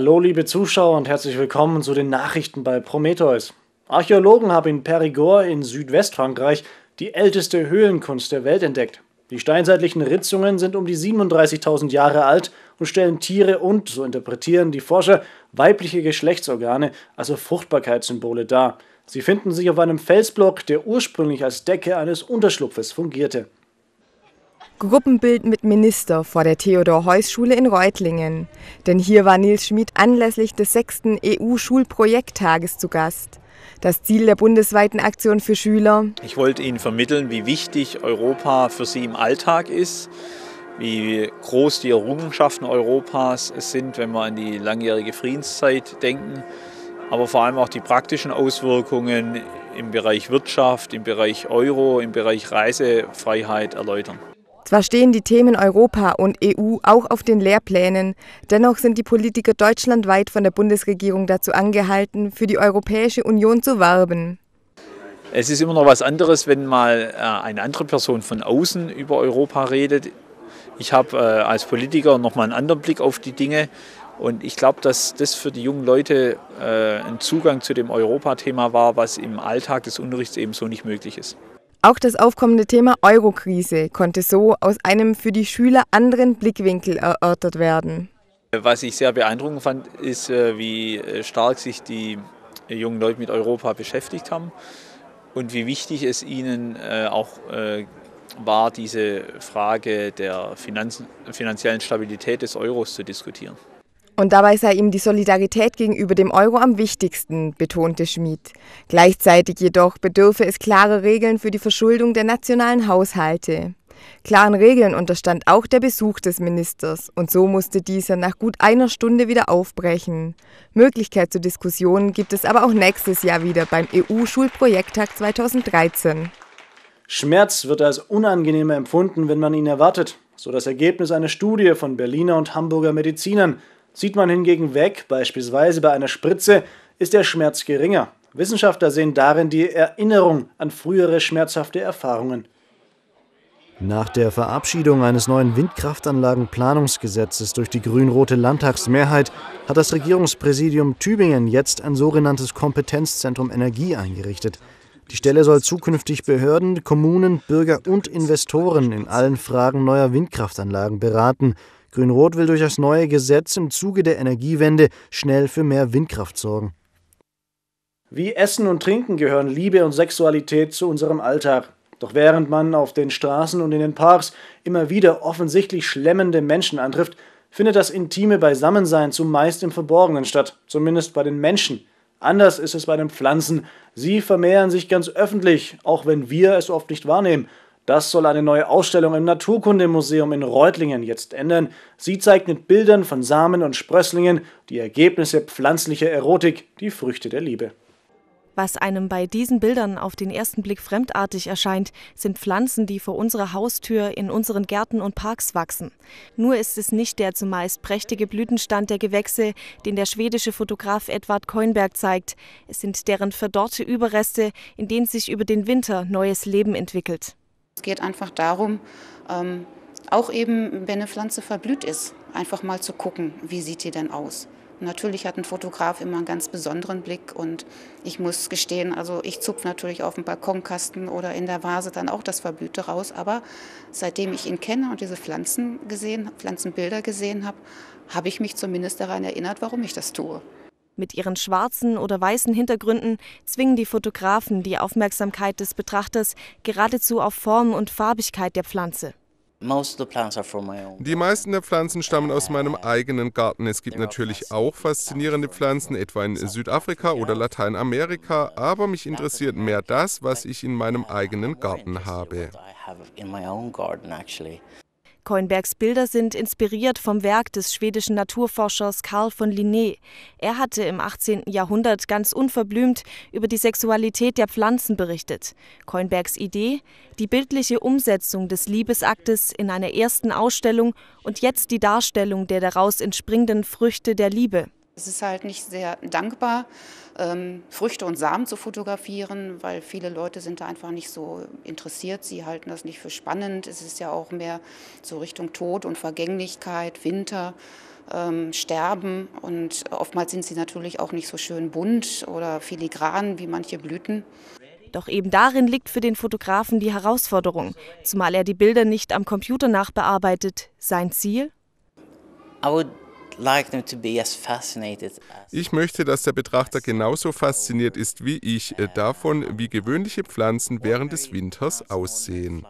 Hallo liebe Zuschauer und herzlich willkommen zu den Nachrichten bei Prometheus. Archäologen haben in Périgord in Südwestfrankreich die älteste Höhlenkunst der Welt entdeckt. Die steinzeitlichen Ritzungen sind um die 37.000 Jahre alt und stellen Tiere und, so interpretieren die Forscher, weibliche Geschlechtsorgane, also Fruchtbarkeitssymbole dar. Sie finden sich auf einem Felsblock, der ursprünglich als Decke eines Unterschlupfes fungierte. Gruppenbild mit Minister vor der Theodor-Heuss-Schule in Reutlingen. Denn hier war Nils Schmid anlässlich des sechsten EU-Schulprojekttages zu Gast. Das Ziel der bundesweiten Aktion für Schüler. Ich wollte Ihnen vermitteln, wie wichtig Europa für Sie im Alltag ist, wie groß die Errungenschaften Europas sind, wenn wir an die langjährige Friedenszeit denken, aber vor allem auch die praktischen Auswirkungen im Bereich Wirtschaft, im Bereich Euro, im Bereich Reisefreiheit erläutern. Zwar stehen die Themen Europa und EU auch auf den Lehrplänen, dennoch sind die Politiker deutschlandweit von der Bundesregierung dazu angehalten, für die Europäische Union zu werben. Es ist immer noch was anderes, wenn mal äh, eine andere Person von außen über Europa redet. Ich habe äh, als Politiker nochmal einen anderen Blick auf die Dinge und ich glaube, dass das für die jungen Leute äh, ein Zugang zu dem Europathema war, was im Alltag des Unterrichts eben so nicht möglich ist. Auch das aufkommende Thema Eurokrise konnte so aus einem für die Schüler anderen Blickwinkel erörtert werden. Was ich sehr beeindruckend fand, ist, äh, wie äh, stark sich die jungen Leute mit Europa beschäftigt haben und wie wichtig es ihnen äh, auch war, diese Frage der finanziellen Stabilität des Euros zu diskutieren. Und dabei sei ihm die Solidarität gegenüber dem Euro am wichtigsten, betonte Schmid. Gleichzeitig jedoch bedürfe es klarer Regeln für die Verschuldung der nationalen Haushalte. Klaren Regeln unterstand auch der Besuch des Ministers, und so musste dieser nach gut einer Stunde wieder aufbrechen. Möglichkeit zur Diskussion gibt es aber auch nächstes Jahr wieder beim EU-Schulprojekttag 2013. Schmerz wird als unangenehmer empfunden, wenn man ihn erwartet, so das Ergebnis einer Studie von Berliner und Hamburger Medizinern Sieht man hingegen weg, beispielsweise bei einer Spritze, ist der Schmerz geringer. Wissenschaftler sehen darin die Erinnerung an frühere schmerzhafte Erfahrungen. Nach der Verabschiedung eines neuen Windkraftanlagenplanungsgesetzes durch die grün-rote Landtagsmehrheit hat das Regierungspräsidium Tübingen jetzt ein sogenanntes Kompetenzzentrum Energie eingerichtet. Die Stelle soll zukünftig Behörden, Kommunen, Bürger und Investoren in allen Fragen neuer Windkraftanlagen beraten Grün-Rot will durch das neue Gesetz im Zuge der Energiewende schnell für mehr Windkraft sorgen. Wie Essen und Trinken gehören Liebe und Sexualität zu unserem Alltag. Doch während man auf den Straßen und in den Parks immer wieder offensichtlich schlemmende Menschen antrifft, findet das intime Beisammensein zumeist im Verborgenen statt, zumindest bei den Menschen. Anders ist es bei den Pflanzen. Sie vermehren sich ganz öffentlich, auch wenn wir es oft nicht wahrnehmen. Das soll eine neue Ausstellung im Naturkundemuseum in Reutlingen jetzt ändern. Sie zeigt mit Bildern von Samen und Sprösslingen die Ergebnisse pflanzlicher Erotik, die Früchte der Liebe. Was einem bei diesen Bildern auf den ersten Blick fremdartig erscheint, sind Pflanzen, die vor unserer Haustür in unseren Gärten und Parks wachsen. Nur ist es nicht der zumeist prächtige Blütenstand der Gewächse, den der schwedische Fotograf Edward Koinberg zeigt. Es sind deren verdorrte Überreste, in denen sich über den Winter neues Leben entwickelt. Es geht einfach darum, ähm, auch eben, wenn eine Pflanze verblüht ist, einfach mal zu gucken, wie sieht die denn aus. natürlich hat ein Fotograf immer einen ganz besonderen Blick und ich muss gestehen, also ich zupfe natürlich auf dem Balkonkasten oder in der Vase dann auch das Verblühte raus, aber seitdem ich ihn kenne und diese Pflanzen gesehen, Pflanzenbilder gesehen habe, habe ich mich zumindest daran erinnert, warum ich das tue. Mit ihren schwarzen oder weißen Hintergründen zwingen die Fotografen die Aufmerksamkeit des Betrachters geradezu auf Form und Farbigkeit der Pflanze. Die meisten der Pflanzen stammen aus meinem eigenen Garten. Es gibt natürlich auch faszinierende Pflanzen, etwa in Südafrika oder Lateinamerika, aber mich interessiert mehr das, was ich in meinem eigenen Garten habe. Coinbergs Bilder sind inspiriert vom Werk des schwedischen Naturforschers Carl von Linné. Er hatte im 18. Jahrhundert ganz unverblümt über die Sexualität der Pflanzen berichtet. Coinbergs Idee, die bildliche Umsetzung des Liebesaktes in einer ersten Ausstellung und jetzt die Darstellung der daraus entspringenden Früchte der Liebe. Es ist halt nicht sehr dankbar, ähm, Früchte und Samen zu fotografieren, weil viele Leute sind da einfach nicht so interessiert. Sie halten das nicht für spannend. Es ist ja auch mehr so Richtung Tod und Vergänglichkeit, Winter. Ähm, sterben. Und oftmals sind sie natürlich auch nicht so schön bunt oder filigran wie manche Blüten. Doch eben darin liegt für den Fotografen die Herausforderung, zumal er die Bilder nicht am Computer nachbearbeitet. Sein Ziel? Aber ich möchte, dass der Betrachter genauso fasziniert ist wie ich äh, davon, wie gewöhnliche Pflanzen während des Winters aussehen.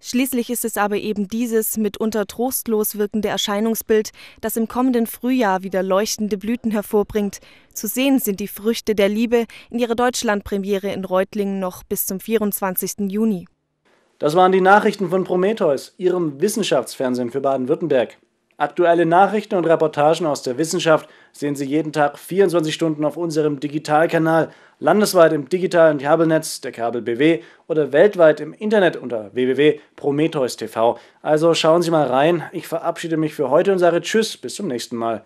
Schließlich ist es aber eben dieses mitunter trostlos wirkende Erscheinungsbild, das im kommenden Frühjahr wieder leuchtende Blüten hervorbringt. Zu sehen sind die Früchte der Liebe in ihrer Deutschlandpremiere in Reutlingen noch bis zum 24. Juni. Das waren die Nachrichten von Prometheus, Ihrem Wissenschaftsfernsehen für Baden-Württemberg. Aktuelle Nachrichten und Reportagen aus der Wissenschaft sehen Sie jeden Tag 24 Stunden auf unserem Digitalkanal, landesweit im digitalen Kabelnetz der Kabel BW oder weltweit im Internet unter www.prometheus.tv. Also schauen Sie mal rein. Ich verabschiede mich für heute und sage Tschüss, bis zum nächsten Mal.